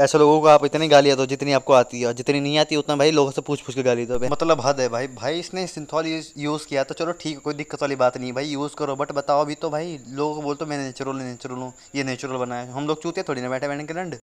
ऐसे लोगों को आप इतनी गाली दो जितनी आपको आती है जितनी नहीं आती उतना भाई लोगों से पूछ पूछ के गाली दो मतलब हद है भाई भाई इसने सिंथॉल यूज़ किया तो चलो ठीक है कोई दिक्कत वाली बात नहीं भाई यूज़ करो बट बताओ अभी तो भाई लोग बोलते मैं नेचुरल नेचुरल हूँ ये नेचुरल बनाया हम लोग चूते थोड़ी ना बैठे बैठे के